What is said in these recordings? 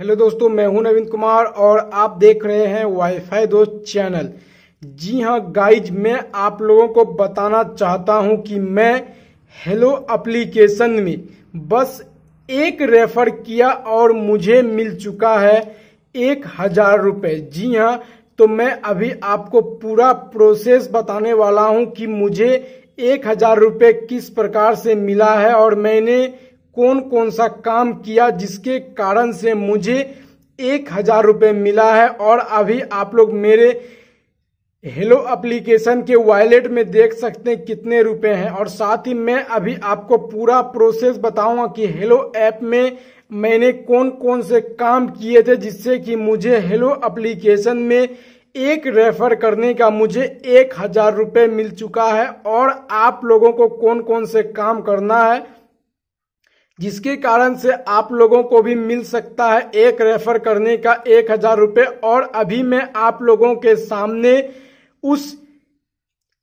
hello दोस्तों मैं हूं नवीन कुमार और आप देख रहे हैं वाईफाई दोस्त चैनल जी हां गाइज मैं आप लोगों को बताना चाहता हूं कि मैं हेलो एप्लीकेशन में बस एक रेफर किया और मुझे मिल चुका है एक हजार रुपये जी हां तो मैं अभी आपको पूरा प्रोसेस बताने वाला हूं कि मुझे एक हजार रुपये किस प्रकार से मिला है और मैंने कौन कौन सा काम किया जिसके कारण से मुझे एक हजार रुपये मिला है और अभी आप लोग मेरे हेलो एप्लीकेशन के वॉलेट में देख सकते हैं कितने रुपए हैं और साथ ही मैं अभी आपको पूरा प्रोसेस बताऊंगा कि हेलो ऐप में मैंने कौन कौन से काम किए थे जिससे कि मुझे हेलो एप्लीकेशन में एक रेफर करने का मुझे एक हजार रुपये मिल चुका है और आप लोगों को कौन कौन से काम करना है जिसके कारण से आप लोगों को भी मिल सकता है एक रेफर करने का एक हजार रुपये और अभी मैं आप लोगों के सामने उस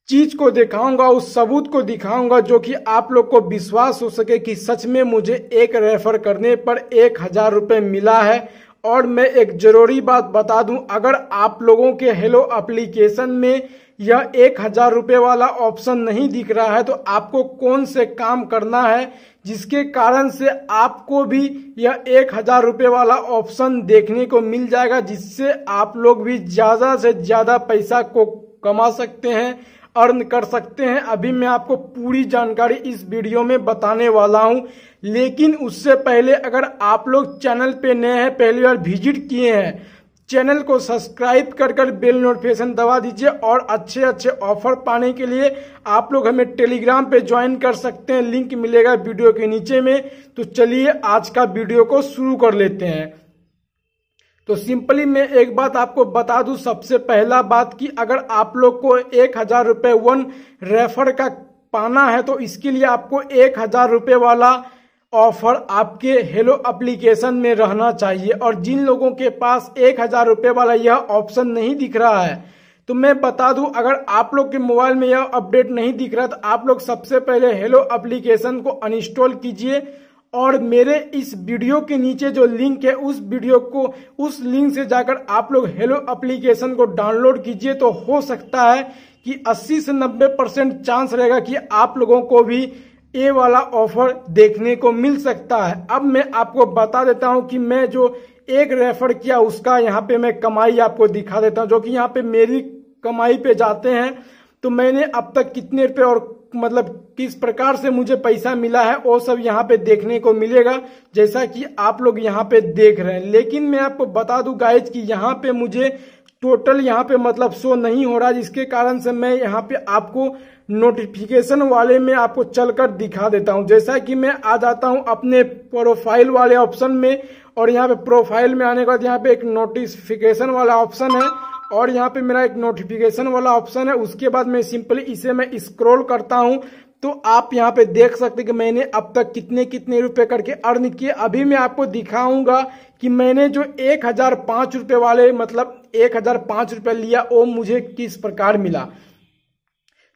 चीज को दिखाऊंगा उस सबूत को दिखाऊंगा जो कि आप लोग को विश्वास हो सके कि सच में मुझे एक रेफर करने पर एक हजार रुपये मिला है और मैं एक ज़रूरी बात बता दूं अगर आप लोगों के हेलो एप्लीकेशन में यह एक हज़ार रुपये वाला ऑप्शन नहीं दिख रहा है तो आपको कौन से काम करना है जिसके कारण से आपको भी यह एक हज़ार रुपये वाला ऑप्शन देखने को मिल जाएगा जिससे आप लोग भी ज़्यादा से ज़्यादा पैसा को कमा सकते हैं अर्न कर सकते हैं अभी मैं आपको पूरी जानकारी इस वीडियो में बताने वाला हूं लेकिन उससे पहले अगर आप लोग चैनल पे नए हैं पहली बार विजिट किए हैं चैनल को सब्सक्राइब कर कर बेल नोटिफिकेशन दबा दीजिए और अच्छे अच्छे ऑफर पाने के लिए आप लोग हमें टेलीग्राम पे ज्वाइन कर सकते हैं लिंक मिलेगा वीडियो के नीचे में तो चलिए आज का वीडियो को शुरू कर लेते हैं तो सिंपली मैं एक बात आपको बता दूं सबसे पहला बात कि अगर आप लोग को एक हजार रुपये वन रेफर का पाना है तो इसके लिए आपको एक हजार रुपये वाला ऑफर आपके हेलो एप्लीकेशन में रहना चाहिए और जिन लोगों के पास एक हजार रुपये वाला यह ऑप्शन नहीं दिख रहा है तो मैं बता दूं अगर आप लोग के मोबाइल में यह अपडेट नहीं दिख रहा तो आप लोग सबसे पहले हेलो अप्लीकेशन को अनइंस्टॉल कीजिए और मेरे इस वीडियो के नीचे जो लिंक है उस वीडियो को उस लिंक से जाकर आप लोग हेलो एप्लीकेशन को डाउनलोड कीजिए तो हो सकता है कि 80 से 90 परसेंट चांस रहेगा कि आप लोगों को भी ये वाला ऑफर देखने को मिल सकता है अब मैं आपको बता देता हूं कि मैं जो एक रेफर किया उसका यहाँ पे मैं कमाई आपको दिखा देता हूँ जो कि यहाँ पे मेरी कमाई पे जाते हैं तो मैंने अब तक कितने रुपए और मतलब किस प्रकार से मुझे पैसा मिला है वो सब यहाँ पे देखने को मिलेगा जैसा कि आप लोग यहाँ पे देख रहे हैं लेकिन मैं आपको बता दूं गाइज कि यहाँ पे मुझे टोटल यहाँ पे मतलब शो नहीं हो रहा जिसके कारण से मैं यहाँ पे आपको नोटिफिकेशन वाले में आपको चलकर दिखा देता हूँ जैसा कि मैं आ जाता हूँ अपने प्रोफाइल वाले ऑप्शन में और यहाँ पे प्रोफाइल में आने के बाद यहाँ पे एक नोटिफिकेशन वाला ऑप्शन है और यहाँ पे मेरा एक नोटिफिकेशन वाला ऑप्शन है उसके बाद मैं सिंपली इसे मैं स्क्रॉल करता हूँ तो आप यहाँ पे देख सकते कि मैंने अब तक कितने कितने रुपए करके अर्न किए अभी मैं आपको दिखाऊंगा कि मैंने जो एक हजार पांच रुपये वाले मतलब एक हजार पांच रुपये लिया वो मुझे किस प्रकार मिला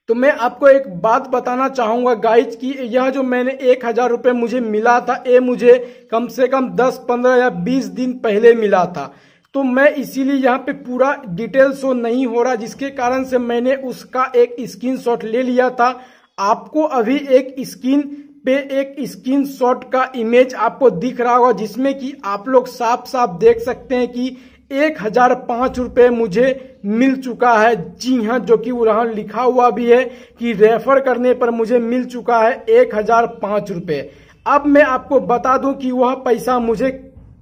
तो मैं आपको एक बात बताना चाहूंगा गाइज की यह जो मैंने एक हजार रुपये मुझे मिला था ये मुझे कम से कम दस पंद्रह या बीस दिन पहले मिला था तो मैं इसीलिए यहाँ पे पूरा डिटेल शो नहीं हो रहा जिसके कारण से मैंने उसका एक शॉट ले लिया था आपको अभी एक स्क्रीन पे एक शॉट का इमेज आपको दिख रहा होगा जिसमें कि आप लोग साफ साफ देख सकते हैं कि एक हजार पांच रुपये मुझे मिल चुका है जी हाँ जो कि वहाँ लिखा हुआ भी है कि रेफर करने पर मुझे मिल चुका है एक हजार पांच रुपये अब मैं आपको बता दूं कि वह पैसा मुझे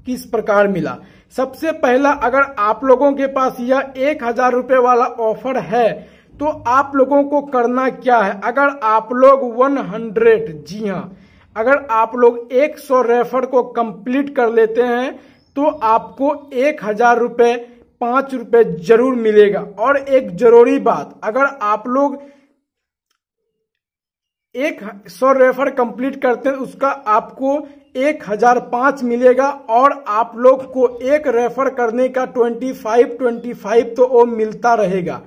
किस प्रकार मिला सबसे पहला अगर आप लोगों के पास यह एक हजार रूपए वाला ऑफर है तो आप लोगों को करना क्या है अगर आप लोग वन हंड्रेड जी हाँ अगर आप लोग एक सौ रेफर को कंप्लीट कर लेते हैं तो आपको एक हजार रुपये पांच रुपये जरूर मिलेगा और एक जरूरी बात अगर आप लोग एक सौ रेफर कंप्लीट करते हैं उसका आपको एक हजार पांच मिलेगा और आप लोग को एक रेफर करने का ट्वेंटी फाइव ट्वेंटी फाइव तो वो मिलता रहेगा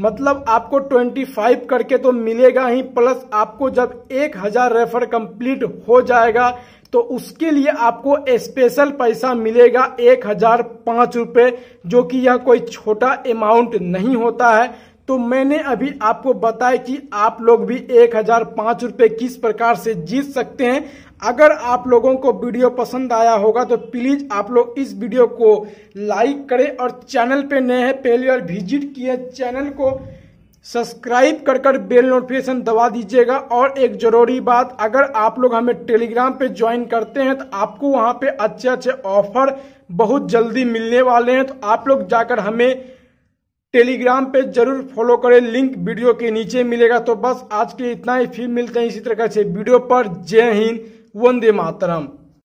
मतलब आपको ट्वेंटी फाइव करके तो मिलेगा ही प्लस आपको जब एक हजार रेफर कंप्लीट हो जाएगा तो उसके लिए आपको स्पेशल पैसा मिलेगा एक हजार पांच रुपए जो कि यह कोई छोटा अमाउंट नहीं होता है तो मैंने अभी आपको बताया कि आप लोग भी एक हजार पांच रुपए किस प्रकार से जीत सकते हैं अगर आप लोगों को वीडियो पसंद आया होगा तो प्लीज आप लोग इस वीडियो को लाइक करें और चैनल पे नए हैं पहली बार विजिट किए चैनल को सब्सक्राइब कर कर बेल नोटिफिकेशन दबा दीजिएगा और एक जरूरी बात अगर आप लोग हमें टेलीग्राम पे ज्वाइन करते हैं तो आपको वहां पे अच्छे अच्छे ऑफर बहुत जल्दी मिलने वाले हैं तो आप लोग जाकर हमें टेलीग्राम पे जरूर फॉलो करें लिंक वीडियो के नीचे मिलेगा तो बस आज के इतना ही फिर मिलते हैं इसी तरह से वीडियो पर जय हिंद वंदे मातरम